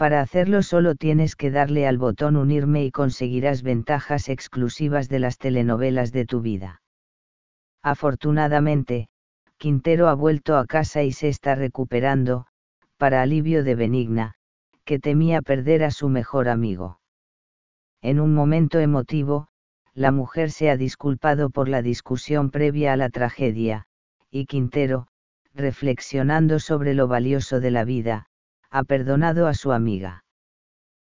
Para hacerlo solo tienes que darle al botón unirme y conseguirás ventajas exclusivas de las telenovelas de tu vida. Afortunadamente, Quintero ha vuelto a casa y se está recuperando, para alivio de Benigna, que temía perder a su mejor amigo. En un momento emotivo, la mujer se ha disculpado por la discusión previa a la tragedia, y Quintero, reflexionando sobre lo valioso de la vida, ha perdonado a su amiga.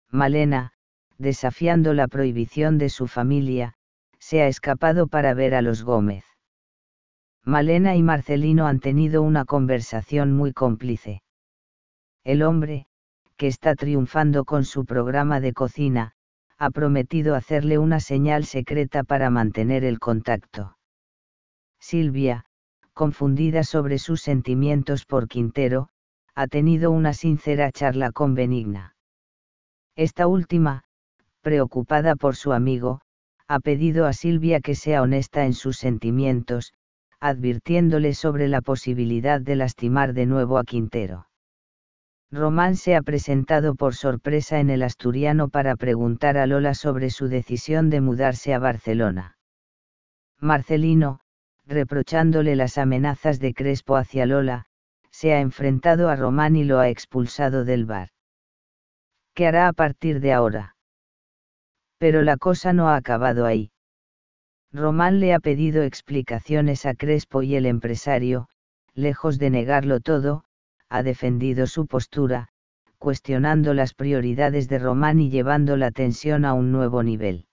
Malena, desafiando la prohibición de su familia, se ha escapado para ver a los Gómez. Malena y Marcelino han tenido una conversación muy cómplice. El hombre, que está triunfando con su programa de cocina, ha prometido hacerle una señal secreta para mantener el contacto. Silvia, confundida sobre sus sentimientos por Quintero, ha tenido una sincera charla con Benigna. Esta última, preocupada por su amigo, ha pedido a Silvia que sea honesta en sus sentimientos, advirtiéndole sobre la posibilidad de lastimar de nuevo a Quintero. Román se ha presentado por sorpresa en el Asturiano para preguntar a Lola sobre su decisión de mudarse a Barcelona. Marcelino, reprochándole las amenazas de Crespo hacia Lola, se ha enfrentado a Román y lo ha expulsado del bar. ¿Qué hará a partir de ahora? Pero la cosa no ha acabado ahí. Román le ha pedido explicaciones a Crespo y el empresario, lejos de negarlo todo, ha defendido su postura, cuestionando las prioridades de Román y llevando la tensión a un nuevo nivel.